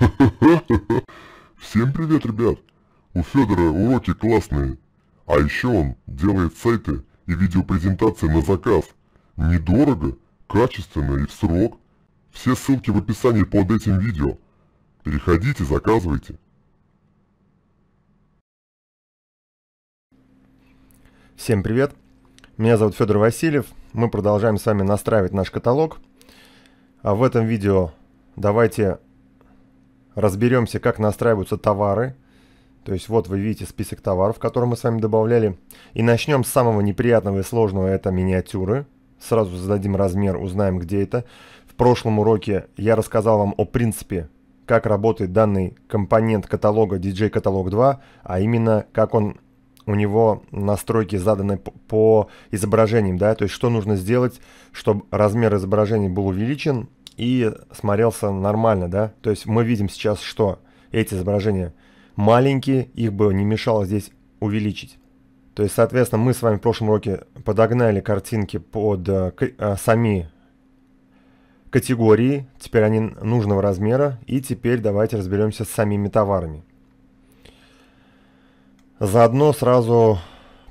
Всем привет, ребят! У Федора уроки классные. А еще он делает сайты и видеопрезентации на заказ. Недорого, качественно и в срок. Все ссылки в описании под этим видео. Переходите, заказывайте. Всем привет! Меня зовут Федор Васильев. Мы продолжаем с вами настраивать наш каталог. А в этом видео давайте разберемся, как настраиваются товары. То есть вот вы видите список товаров, которые мы с вами добавляли. И начнем с самого неприятного и сложного, это миниатюры. Сразу зададим размер, узнаем, где это. В прошлом уроке я рассказал вам о принципе, как работает данный компонент каталога DJ Catalog 2, а именно как он у него настройки заданы по, по изображениям, да, то есть что нужно сделать, чтобы размер изображения был увеличен, и смотрелся нормально, да? То есть мы видим сейчас, что эти изображения маленькие, их бы не мешало здесь увеличить. То есть, соответственно, мы с вами в прошлом уроке подогнали картинки под э, к, э, сами категории, теперь они нужного размера, и теперь давайте разберемся с самими товарами. Заодно сразу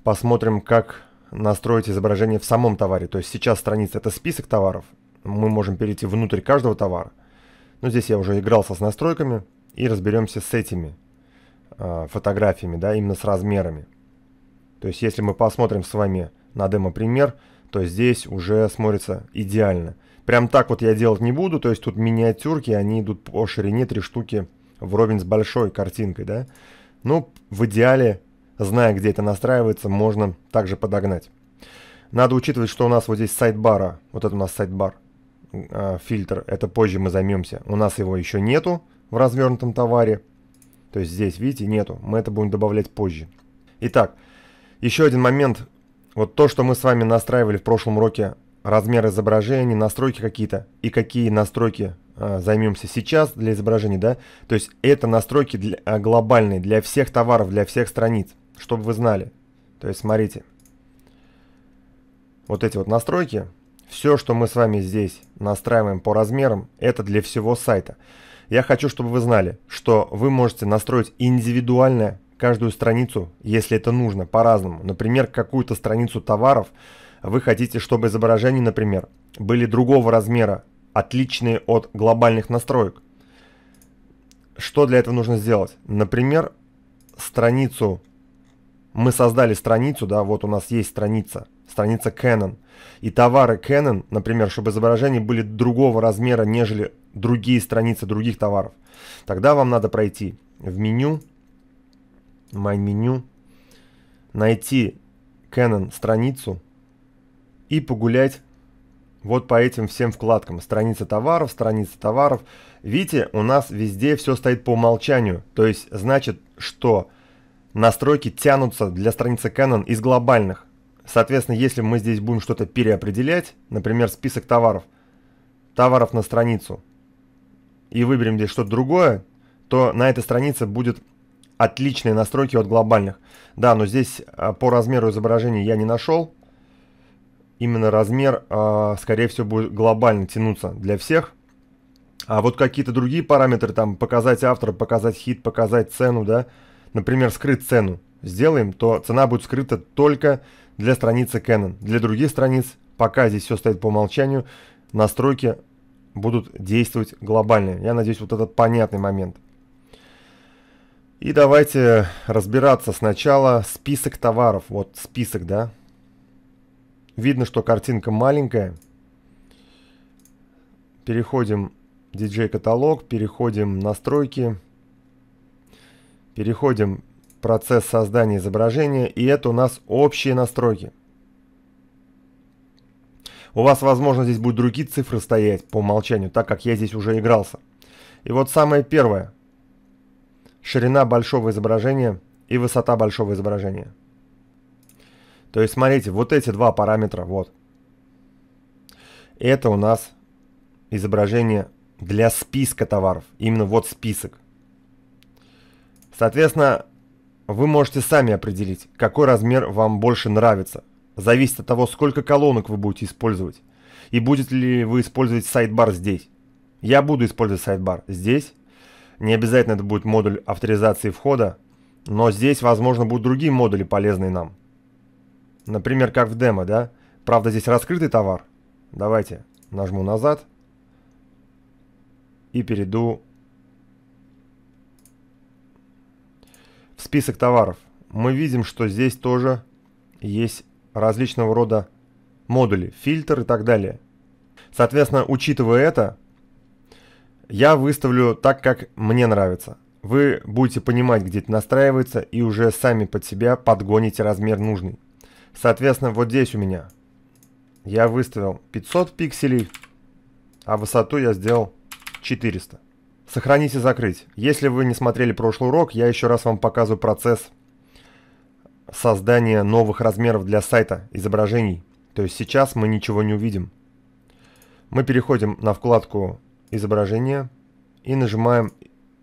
посмотрим, как настроить изображение в самом товаре. То есть сейчас страница это список товаров, мы можем перейти внутрь каждого товара. Но здесь я уже игрался с настройками и разберемся с этими э, фотографиями, да, именно с размерами. То есть если мы посмотрим с вами на демо-пример, то здесь уже смотрится идеально. Прям так вот я делать не буду, то есть тут миниатюрки, они идут по ширине три штуки вровень с большой картинкой, да. Ну, в идеале, зная, где это настраивается, можно также подогнать. Надо учитывать, что у нас вот здесь сайт-бара, вот это у нас сайт-бар – а, фильтр, это позже мы займемся. У нас его еще нету в развернутом товаре. То есть здесь, видите, нету. Мы это будем добавлять позже. Итак, еще один момент. Вот то, что мы с вами настраивали в прошлом уроке, размер изображения, настройки какие-то и какие настройки э, займемся сейчас для изображений, да? То есть это настройки для, а, глобальные для всех товаров, для всех страниц, чтобы вы знали. То есть смотрите, вот эти вот настройки – все, что мы с вами здесь настраиваем по размерам, это для всего сайта. Я хочу, чтобы вы знали, что вы можете настроить индивидуально каждую страницу, если это нужно, по-разному. Например, какую-то страницу товаров вы хотите, чтобы изображения, например, были другого размера, отличные от глобальных настроек. Что для этого нужно сделать? Например, страницу, мы создали страницу, да, вот у нас есть страница – страница Canon. И товары Canon, например, чтобы изображения были другого размера, нежели другие страницы других товаров. Тогда вам надо пройти в меню, My меню, найти Canon страницу и погулять вот по этим всем вкладкам. Страница товаров, страница товаров. Видите, у нас везде все стоит по умолчанию. То есть значит, что настройки тянутся для страницы Canon из глобальных. Соответственно, если мы здесь будем что-то переопределять, например, список товаров, товаров на страницу, и выберем здесь что-то другое, то на этой странице будет отличные настройки от глобальных. Да, но здесь а, по размеру изображения я не нашел. Именно размер, а, скорее всего, будет глобально тянуться для всех. А вот какие-то другие параметры, там, показать автора, показать хит, показать цену, да. Например, скрыть цену сделаем, то цена будет скрыта только для страницы Canon. Для других страниц, пока здесь все стоит по умолчанию, настройки будут действовать глобальные. Я надеюсь, вот этот понятный момент. И давайте разбираться сначала список товаров. Вот список, да. Видно, что картинка маленькая. Переходим DJ-каталог, переходим настройки. Переходим процесс создания изображения, и это у нас общие настройки. У вас, возможно, здесь будут другие цифры стоять по умолчанию, так как я здесь уже игрался. И вот самое первое. Ширина большого изображения и высота большого изображения. То есть, смотрите, вот эти два параметра, вот. Это у нас изображение для списка товаров. Именно вот список. Соответственно, вы можете сами определить, какой размер вам больше нравится. Зависит от того, сколько колонок вы будете использовать. И будете ли вы использовать сайдбар здесь. Я буду использовать сайдбар здесь. Не обязательно это будет модуль авторизации входа, но здесь, возможно, будут другие модули, полезные нам. Например, как в демо, да? Правда, здесь раскрытый товар. Давайте нажму назад и перейду список товаров. Мы видим, что здесь тоже есть различного рода модули, фильтр и так далее. Соответственно, учитывая это, я выставлю так, как мне нравится. Вы будете понимать, где это настраивается, и уже сами под себя подгоните размер нужный. Соответственно, вот здесь у меня я выставил 500 пикселей, а высоту я сделал 400. Сохранить и закрыть. Если вы не смотрели прошлый урок, я еще раз вам показываю процесс создания новых размеров для сайта, изображений. То есть сейчас мы ничего не увидим. Мы переходим на вкладку Изображения и нажимаем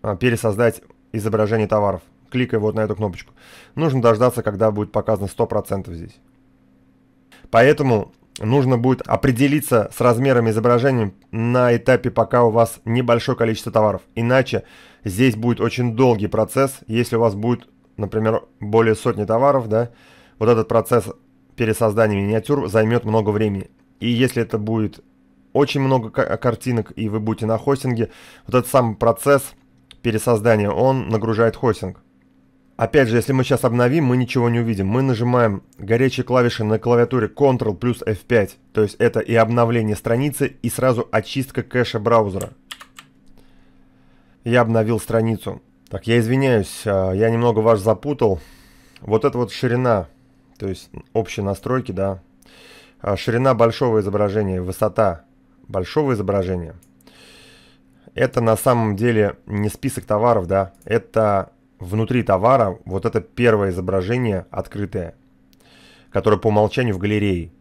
а, «Пересоздать изображение товаров». Кликая вот на эту кнопочку. Нужно дождаться, когда будет показано 100% здесь. Поэтому нужно будет определиться с размером изображения на этапе, пока у вас небольшое количество товаров. Иначе здесь будет очень долгий процесс. Если у вас будет, например, более сотни товаров, да, вот этот процесс пересоздания миниатюр займет много времени. И если это будет очень много картинок, и вы будете на хостинге, вот этот сам процесс пересоздания, он нагружает хостинг. Опять же, если мы сейчас обновим, мы ничего не увидим. Мы нажимаем горячие клавиши на клавиатуре Ctrl плюс F5. То есть это и обновление страницы, и сразу очистка кэша браузера. Я обновил страницу. Так, я извиняюсь, а, я немного вас запутал. Вот это вот ширина, то есть общие настройки, да. А, ширина большого изображения, высота большого изображения. Это на самом деле не список товаров, да. Это внутри товара вот это первое изображение открытое, которое по умолчанию в галерее.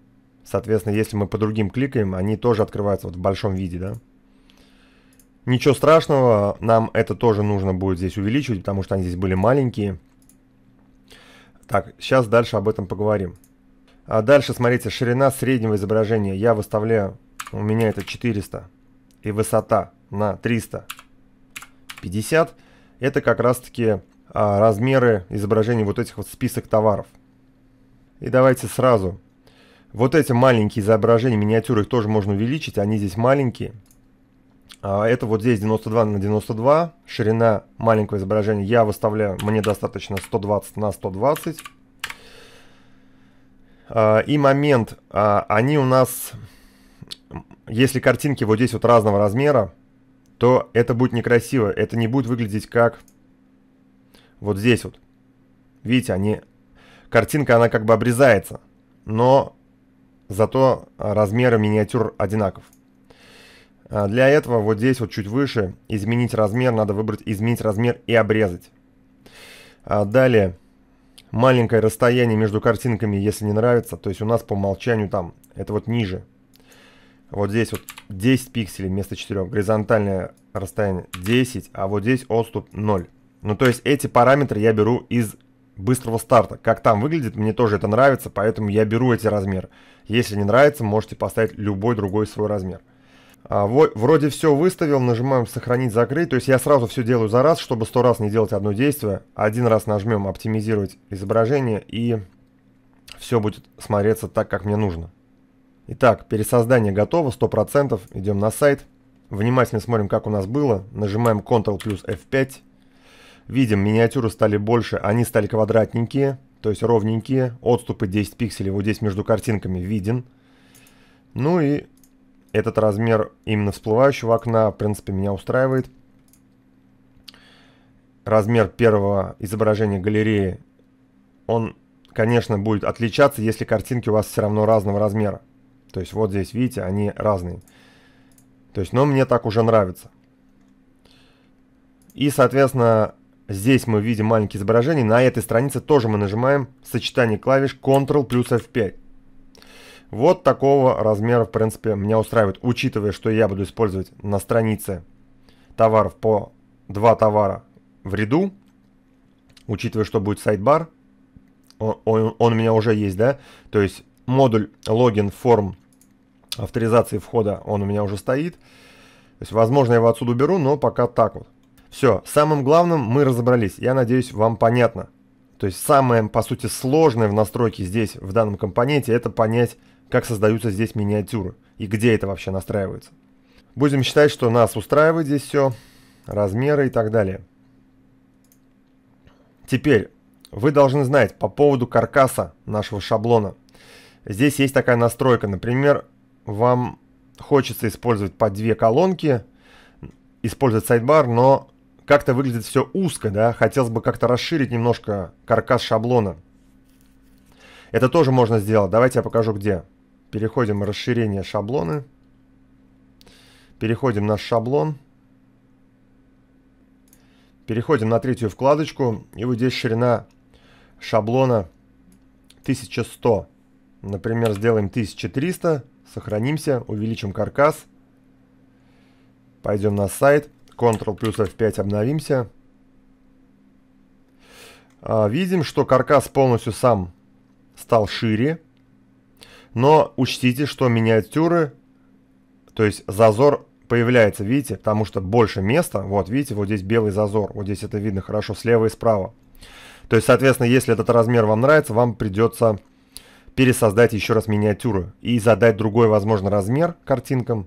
Соответственно, если мы по другим кликаем, они тоже открываются вот в большом виде, да. Ничего страшного, нам это тоже нужно будет здесь увеличивать, потому что они здесь были маленькие. Так, сейчас дальше об этом поговорим. А дальше, смотрите, ширина среднего изображения. Я выставляю, у меня это 400. И высота на 350 это как раз-таки а, размеры изображений вот этих вот список товаров. И давайте сразу. Вот эти маленькие изображения, миниатюры, их тоже можно увеличить, они здесь маленькие. А, это вот здесь 92 на 92, ширина маленького изображения я выставляю, мне достаточно 120 на 120. А, и момент, а, они у нас, если картинки вот здесь вот разного размера, то это будет некрасиво. Это не будет выглядеть как вот здесь вот. Видите, они... Картинка, она как бы обрезается, но зато размеры миниатюр одинаков. А для этого вот здесь вот чуть выше изменить размер, надо выбрать изменить размер и обрезать. А далее, маленькое расстояние между картинками, если не нравится, то есть у нас по умолчанию там, это вот ниже – вот здесь вот 10 пикселей вместо 4. Горизонтальное расстояние 10, а вот здесь отступ 0. Ну, то есть эти параметры я беру из быстрого старта. Как там выглядит, мне тоже это нравится, поэтому я беру эти размеры. Если не нравится, можете поставить любой другой свой размер. А, вот, вроде все выставил, нажимаем «Сохранить», «Закрыть». То есть я сразу все делаю за раз, чтобы сто раз не делать одно действие. Один раз нажмем «Оптимизировать изображение» и все будет смотреться так, как мне нужно. Итак, пересоздание готово, 100%. Идем на сайт. Внимательно смотрим, как у нас было. Нажимаем Ctrl плюс F5. Видим, миниатюры стали больше, они стали квадратненькие, то есть ровненькие. Отступы 10 пикселей вот здесь между картинками виден. Ну и этот размер именно всплывающего окна, в принципе, меня устраивает. Размер первого изображения галереи, он, конечно, будет отличаться, если картинки у вас все равно разного размера. То есть вот здесь, видите, они разные. То есть, но ну, мне так уже нравится. И, соответственно, здесь мы видим маленькие изображения. На этой странице тоже мы нажимаем сочетание клавиш Ctrl плюс F5. Вот такого размера, в принципе, меня устраивает. Учитывая, что я буду использовать на странице товаров по два товара в ряду, учитывая, что будет сайт-бар, он, он, он у меня уже есть, да, то есть модуль логин форм авторизации входа он у меня уже стоит. То есть, возможно, я его отсюда уберу, но пока так вот. Все, самым главным мы разобрались. Я надеюсь, вам понятно. То есть самое, по сути, сложное в настройке здесь, в данном компоненте, это понять, как создаются здесь миниатюры и где это вообще настраивается. Будем считать, что нас устраивает здесь все, размеры и так далее. Теперь, вы должны знать по поводу каркаса нашего шаблона. Здесь есть такая настройка, например, вам хочется использовать по две колонки, использовать сайдбар, но как-то выглядит все узко, да, хотелось бы как-то расширить немножко каркас шаблона. Это тоже можно сделать, давайте я покажу где. Переходим в расширение шаблоны, переходим в наш шаблон, переходим на третью вкладочку, и вот здесь ширина шаблона 1100. Например, сделаем 1300, Сохранимся, увеличим каркас. Пойдем на сайт. Ctrl плюс F5 обновимся. А, видим, что каркас полностью сам стал шире. Но учтите, что миниатюры, то есть зазор появляется, видите, потому что больше места. Вот, видите, вот здесь белый зазор. Вот здесь это видно хорошо слева и справа. То есть, соответственно, если этот размер вам нравится, вам придется пересоздать еще раз миниатюру и задать другой, возможно, размер картинкам.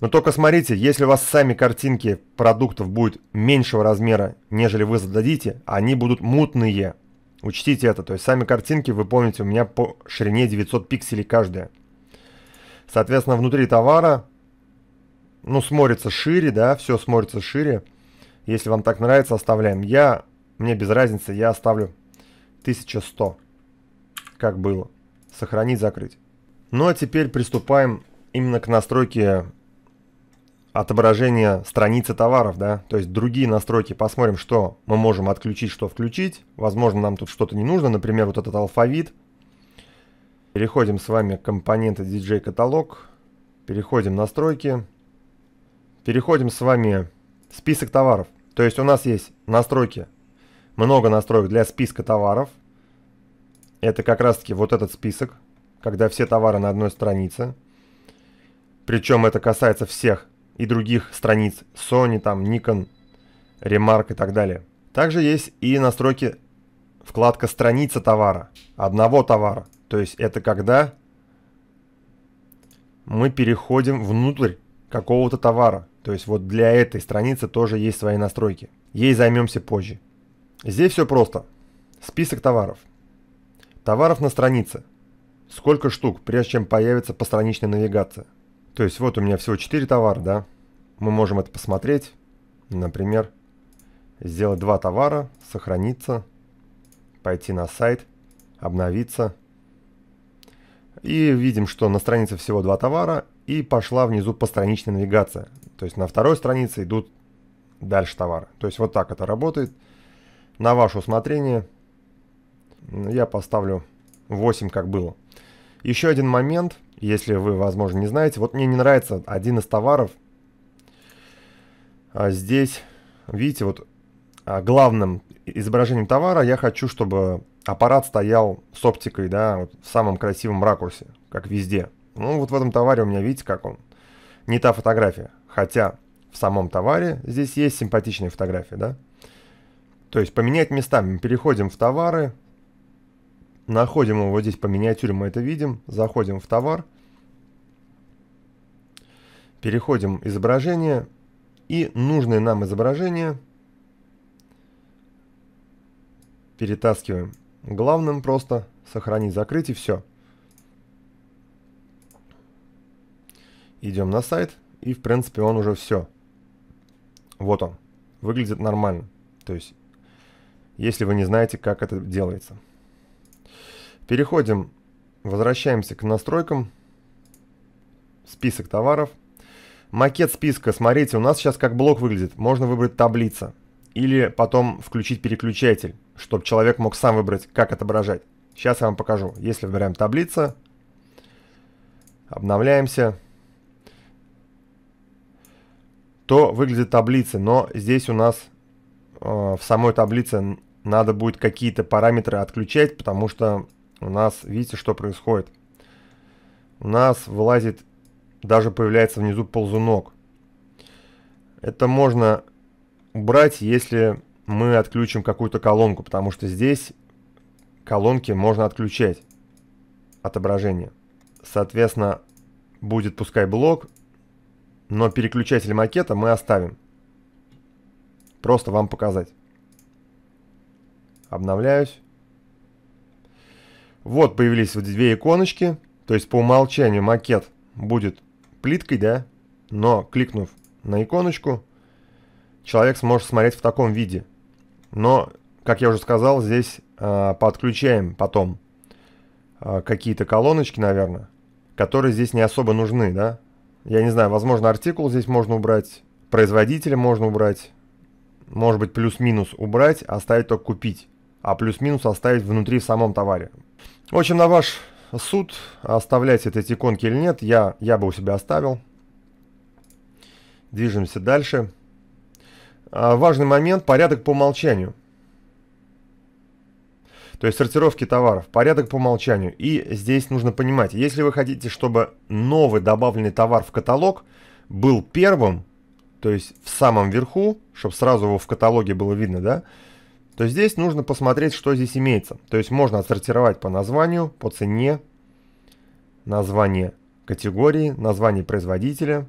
Но только смотрите, если у вас сами картинки продуктов будут меньшего размера, нежели вы зададите, они будут мутные. Учтите это, то есть сами картинки, вы помните, у меня по ширине 900 пикселей каждая. Соответственно, внутри товара, ну, смотрится шире, да, все смотрится шире. Если вам так нравится, оставляем. Я, мне без разницы, я оставлю 1100, как было сохранить, закрыть. Ну а теперь приступаем именно к настройке отображения страницы товаров, да, то есть другие настройки, посмотрим, что мы можем отключить, что включить, возможно, нам тут что-то не нужно, например, вот этот алфавит. Переходим с вами к компоненты DJ каталог, переходим настройки, переходим с вами список товаров, то есть у нас есть настройки, много настроек для списка товаров – это как раз-таки вот этот список, когда все товары на одной странице. Причем это касается всех и других страниц Sony, там, Nikon, Remark и так далее. Также есть и настройки вкладка страница товара, одного товара. То есть это когда мы переходим внутрь какого-то товара. То есть вот для этой страницы тоже есть свои настройки. Ей займемся позже. Здесь все просто. Список товаров – Товаров на странице. Сколько штук, прежде чем появится постраничная навигация? То есть вот у меня всего 4 товара, да? Мы можем это посмотреть. Например, сделать два товара, сохраниться, пойти на сайт, обновиться. И видим, что на странице всего два товара и пошла внизу постраничная навигация. То есть на второй странице идут дальше товары. То есть вот так это работает. На ваше усмотрение – я поставлю 8, как было. Еще один момент, если вы, возможно, не знаете. Вот мне не нравится один из товаров. А здесь, видите, вот а, главным изображением товара я хочу, чтобы аппарат стоял с оптикой, да, вот в самом красивом ракурсе, как везде. Ну, вот в этом товаре у меня, видите, как он. Не та фотография. Хотя в самом товаре здесь есть симпатичная фотография, да. То есть поменять местами. Переходим в товары, Находим его здесь по миниатюре, мы это видим. Заходим в товар. Переходим изображение. И нужное нам изображение перетаскиваем. Главным просто сохранить, закрыть и все. Идем на сайт. И в принципе он уже все. Вот он. Выглядит нормально. То есть, если вы не знаете, как это делается. Переходим, возвращаемся к настройкам. Список товаров. Макет списка, смотрите, у нас сейчас как блок выглядит. Можно выбрать таблица. Или потом включить переключатель, чтобы человек мог сам выбрать, как отображать. Сейчас я вам покажу. Если выбираем таблица, обновляемся, то выглядит таблица, но здесь у нас э, в самой таблице надо будет какие-то параметры отключать, потому что у нас, видите, что происходит? У нас вылазит, даже появляется внизу ползунок. Это можно убрать, если мы отключим какую-то колонку, потому что здесь колонки можно отключать отображение. Соответственно, будет пускай блок, но переключатель макета мы оставим. Просто вам показать. Обновляюсь. Вот появились вот две иконочки, то есть по умолчанию макет будет плиткой, да, но кликнув на иконочку, человек сможет смотреть в таком виде. Но, как я уже сказал, здесь э, подключаем потом э, какие-то колоночки, наверное, которые здесь не особо нужны, да. Я не знаю, возможно, артикул здесь можно убрать, производителя можно убрать, может быть, плюс-минус убрать, оставить только купить а плюс-минус оставить внутри в самом товаре. В общем, на ваш суд, оставлять эти иконки или нет, я, я бы у себя оставил. Движемся дальше. А, важный момент, порядок по умолчанию. То есть сортировки товаров, порядок по умолчанию. И здесь нужно понимать, если вы хотите, чтобы новый добавленный товар в каталог был первым, то есть в самом верху, чтобы сразу его в каталоге было видно, да, то здесь нужно посмотреть, что здесь имеется. То есть можно отсортировать по названию, по цене, название категории, название производителя,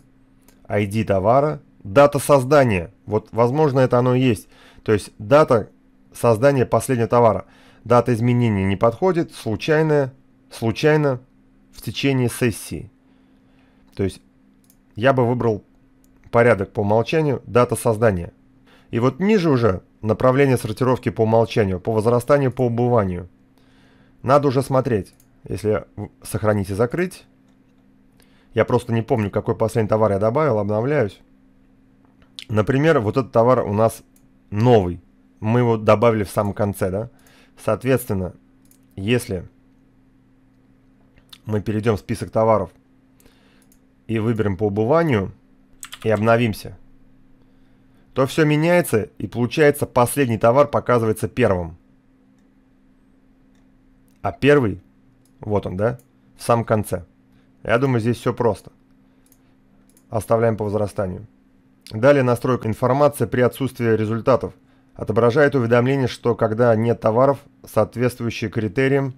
ID товара, дата создания. Вот, возможно, это оно и есть. То есть дата создания последнего товара. Дата изменения не подходит, случайная, случайно в течение сессии. То есть я бы выбрал порядок по умолчанию дата создания. И вот ниже уже Направление сортировки по умолчанию, по возрастанию, по убыванию. Надо уже смотреть, если сохранить и закрыть. Я просто не помню, какой последний товар я добавил, обновляюсь. Например, вот этот товар у нас новый. Мы его добавили в самом конце, да? Соответственно, если мы перейдем в список товаров и выберем по убыванию и обновимся – то все меняется и получается последний товар показывается первым. А первый, вот он, да, в самом конце. Я думаю, здесь все просто. Оставляем по возрастанию. Далее настройка информации при отсутствии результатов. Отображает уведомление, что когда нет товаров, соответствующие критериям,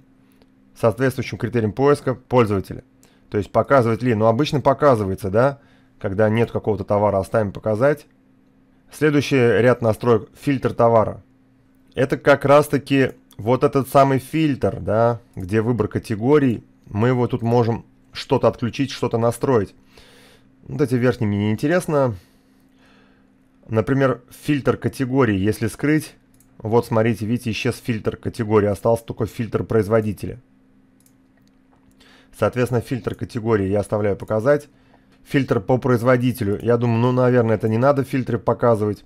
соответствующим критериям поиска пользователя. То есть показывает ли, ну обычно показывается, да, когда нет какого-то товара, оставим показать. Следующий ряд настроек – фильтр товара. Это как раз-таки вот этот самый фильтр, да, где выбор категорий. Мы его тут можем что-то отключить, что-то настроить. Вот эти верхние мне неинтересно. Например, фильтр категории, если скрыть. Вот, смотрите, видите, исчез фильтр категории, остался только фильтр производителя. Соответственно, фильтр категории я оставляю показать фильтр по производителю. Я думаю, ну, наверное, это не надо фильтры показывать.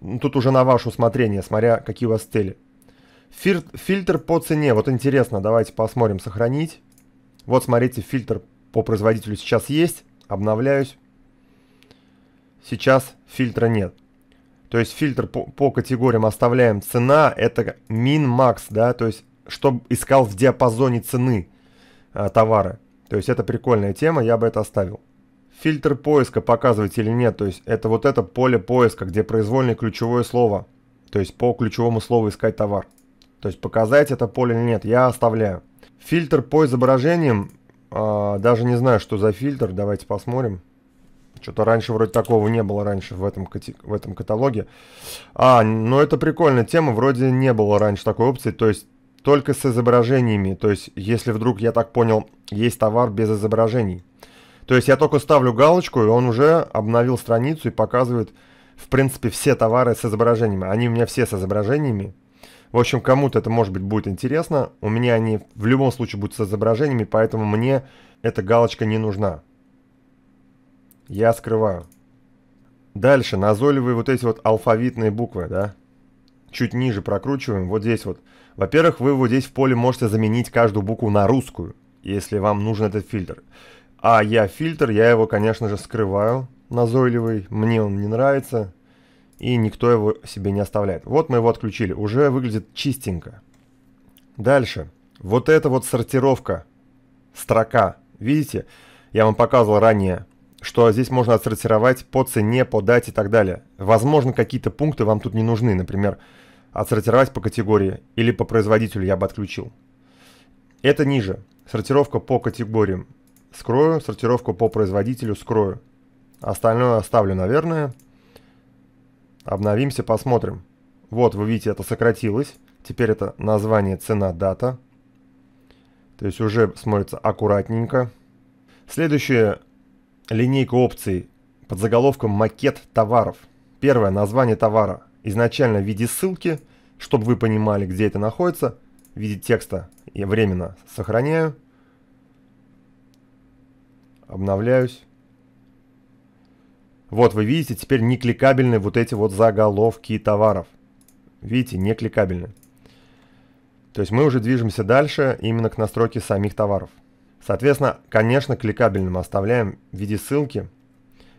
Ну, тут уже на ваше усмотрение, смотря какие у вас цели. фильтр по цене. Вот интересно, давайте посмотрим, сохранить. Вот, смотрите, фильтр по производителю сейчас есть. Обновляюсь. Сейчас фильтра нет. То есть фильтр по, по категориям оставляем. Цена это мин-макс, да, то есть что искал в диапазоне цены э, а, товара. То есть это прикольная тема, я бы это оставил фильтр поиска показывать или нет. То есть это вот это поле поиска, где произвольное ключевое слово. То есть по ключевому слову искать товар. То есть показать это поле или нет, я оставляю. Фильтр по изображениям, э, даже не знаю, что за фильтр, давайте посмотрим. Что-то раньше вроде такого не было раньше в этом, в этом каталоге. А, ну это прикольная тема, вроде не было раньше такой опции, то есть только с изображениями. То есть если вдруг, я так понял, есть товар без изображений – то есть я только ставлю галочку, и он уже обновил страницу и показывает, в принципе, все товары с изображениями. Они у меня все с изображениями. В общем, кому-то это, может быть, будет интересно. У меня они в любом случае будут с изображениями, поэтому мне эта галочка не нужна. Я скрываю. Дальше, назойливые вот эти вот алфавитные буквы, да? Чуть ниже прокручиваем, вот здесь вот. Во-первых, вы вот здесь в поле можете заменить каждую букву на русскую, если вам нужен этот фильтр. А я фильтр, я его, конечно же, скрываю. Назойливый, мне он не нравится. И никто его себе не оставляет. Вот мы его отключили. Уже выглядит чистенько. Дальше. Вот эта вот сортировка. Строка. Видите? Я вам показывал ранее, что здесь можно отсортировать по цене, по дате и так далее. Возможно, какие-то пункты вам тут не нужны. Например, отсортировать по категории или по производителю я бы отключил. Это ниже. Сортировка по категориям. Скрою, сортировку по производителю скрою. Остальное оставлю, наверное. Обновимся, посмотрим. Вот, вы видите, это сократилось. Теперь это название цена-дата. То есть уже смотрится аккуратненько. Следующая линейка опций под заголовком «Макет товаров». Первое, название товара. Изначально в виде ссылки, чтобы вы понимали, где это находится. В виде текста я временно сохраняю обновляюсь. Вот, вы видите, теперь не кликабельны вот эти вот заголовки товаров. Видите, не кликабельны. То есть мы уже движемся дальше именно к настройке самих товаров. Соответственно, конечно, кликабельным оставляем в виде ссылки.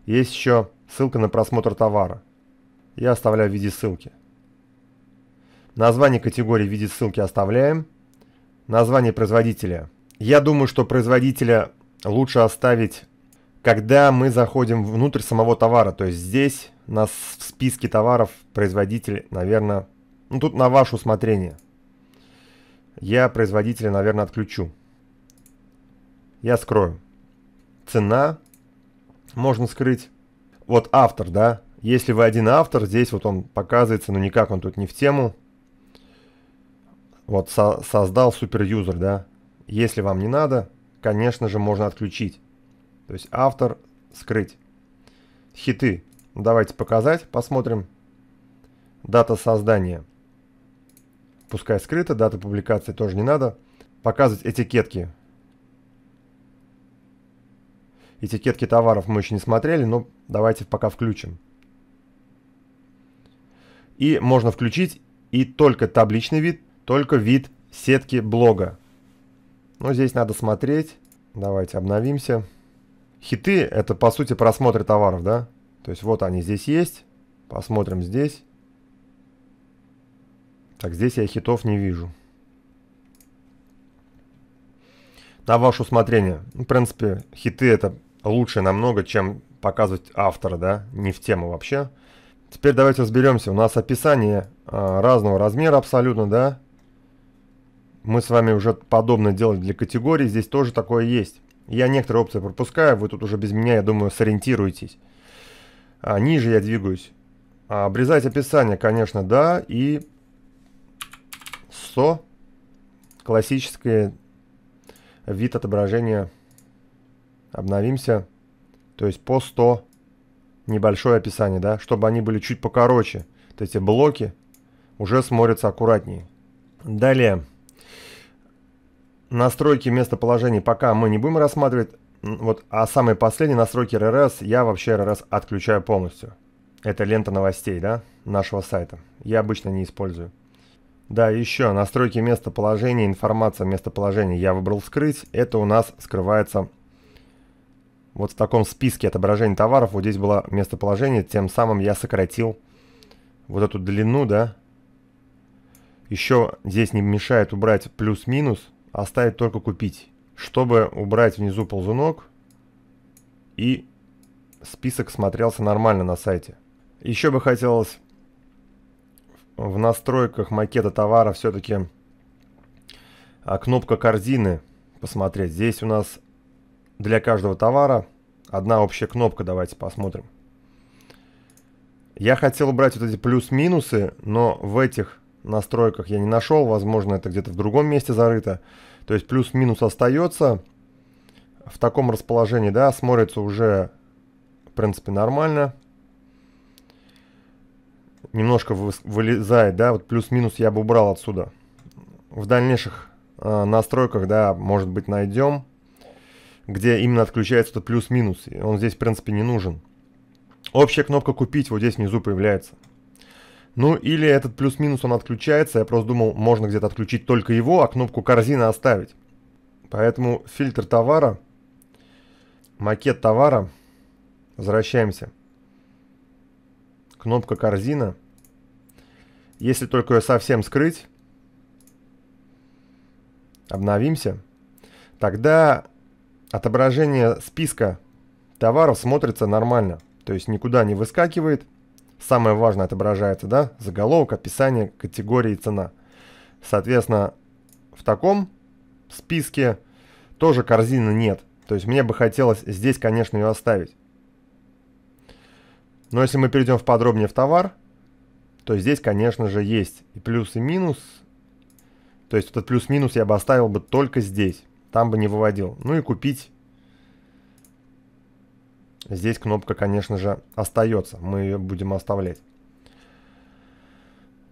Есть еще ссылка на просмотр товара. Я оставляю в виде ссылки. Название категории в виде ссылки оставляем. Название производителя. Я думаю, что производителя лучше оставить, когда мы заходим внутрь самого товара. То есть здесь нас в списке товаров производитель, наверное, ну тут на ваше усмотрение. Я производителя, наверное, отключу. Я скрою. Цена можно скрыть. Вот автор, да? Если вы один автор, здесь вот он показывается, но никак он тут не в тему. Вот со создал супер-юзер, да? Если вам не надо, конечно же, можно отключить. То есть автор скрыть. Хиты. Давайте показать, посмотрим. Дата создания. Пускай скрыта, дата публикации тоже не надо. Показывать этикетки. Этикетки товаров мы еще не смотрели, но давайте пока включим. И можно включить и только табличный вид, только вид сетки блога. Но ну, здесь надо смотреть. Давайте обновимся. Хиты – это, по сути, просмотры товаров, да? То есть вот они здесь есть. Посмотрим здесь. Так, здесь я хитов не вижу. На ваше усмотрение. Ну, в принципе, хиты это лучше намного, чем показывать автора, да? Не в тему вообще. Теперь давайте разберемся. У нас описание а, разного размера абсолютно, да? Мы с вами уже подобное делали для категорий, здесь тоже такое есть. Я некоторые опции пропускаю, вы тут уже без меня, я думаю, сориентируетесь. А, ниже я двигаюсь. А, обрезать описание, конечно, да. И со. Классический вид отображения. Обновимся. То есть по 100 небольшое описание, да, чтобы они были чуть покороче. Вот эти блоки уже смотрятся аккуратнее. Далее настройки местоположения пока мы не будем рассматривать. Вот, а самые последние настройки РРС я вообще РРС отключаю полностью. Это лента новостей, да, нашего сайта. Я обычно не использую. Да, еще настройки местоположения, информация местоположения я выбрал скрыть. Это у нас скрывается вот в таком списке отображения товаров. Вот здесь было местоположение, тем самым я сократил вот эту длину, да. Еще здесь не мешает убрать плюс-минус оставить только купить, чтобы убрать внизу ползунок и список смотрелся нормально на сайте. Еще бы хотелось в настройках макета товара все-таки а, кнопка корзины посмотреть. Здесь у нас для каждого товара одна общая кнопка, давайте посмотрим. Я хотел убрать вот эти плюс-минусы, но в этих настройках я не нашел, возможно, это где-то в другом месте зарыто. То есть плюс-минус остается. В таком расположении, да, смотрится уже, в принципе, нормально. Немножко вылезает, да, вот плюс-минус я бы убрал отсюда. В дальнейших э, настройках, да, может быть, найдем, где именно отключается этот плюс-минус. Он здесь, в принципе, не нужен. Общая кнопка «Купить» вот здесь внизу появляется. Ну или этот плюс-минус он отключается, я просто думал, можно где-то отключить только его, а кнопку корзина оставить. Поэтому фильтр товара, макет товара, возвращаемся. Кнопка корзина. Если только ее совсем скрыть, обновимся, тогда отображение списка товаров смотрится нормально. То есть никуда не выскакивает. Самое важное отображается, да? Заголовок, описание, категория и цена. Соответственно, в таком списке тоже корзины нет. То есть мне бы хотелось здесь, конечно, ее оставить. Но если мы перейдем в подробнее в товар, то здесь, конечно же, есть и плюс, и минус. То есть этот плюс-минус я бы оставил бы только здесь. Там бы не выводил. Ну и купить Здесь кнопка, конечно же, остается. Мы ее будем оставлять.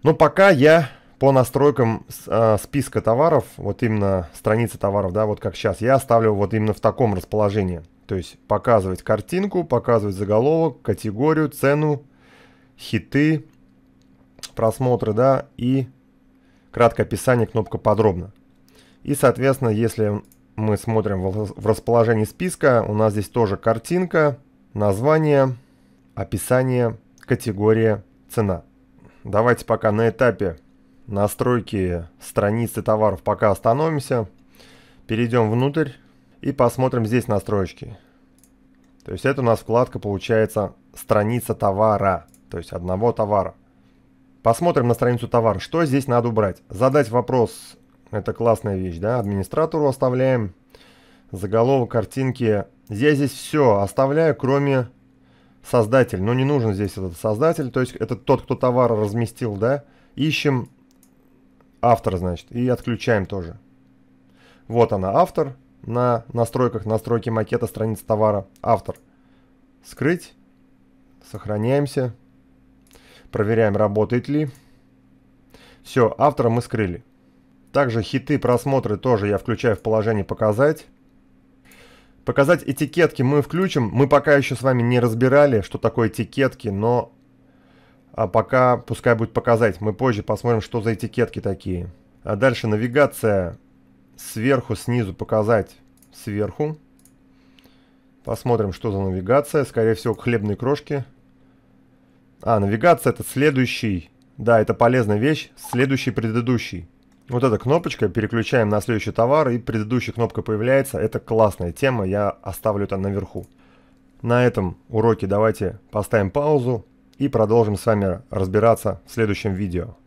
Но ну, пока я по настройкам э, списка товаров, вот именно страницы товаров, да, вот как сейчас, я оставлю вот именно в таком расположении. То есть показывать картинку, показывать заголовок, категорию, цену, хиты, просмотры, да, и краткое описание, кнопка подробно. И, соответственно, если мы смотрим в расположении списка, у нас здесь тоже картинка, название, описание, категория, цена. Давайте пока на этапе настройки страницы товаров пока остановимся. Перейдем внутрь и посмотрим здесь настройки. То есть это у нас вкладка получается страница товара, то есть одного товара. Посмотрим на страницу товара. Что здесь надо убрать? Задать вопрос это классная вещь, да? Администратору оставляем заголовок картинки. Я здесь все оставляю, кроме создатель. Но не нужен здесь этот создатель. То есть это тот, кто товар разместил, да? Ищем автор, значит, и отключаем тоже. Вот она, автор. На настройках, настройки макета, страницы товара, автор. Скрыть. Сохраняемся. Проверяем, работает ли. Все, автора мы скрыли. Также хиты, просмотры тоже я включаю в положение «Показать». Показать этикетки мы включим. Мы пока еще с вами не разбирали, что такое этикетки, но а пока пускай будет показать. Мы позже посмотрим, что за этикетки такие. А дальше навигация сверху, снизу показать сверху. Посмотрим, что за навигация. Скорее всего, к хлебной крошке. А, навигация это следующий. Да, это полезная вещь. Следующий предыдущий. Вот эта кнопочка, переключаем на следующий товар, и предыдущая кнопка появляется. Это классная тема, я оставлю это наверху. На этом уроке давайте поставим паузу и продолжим с вами разбираться в следующем видео.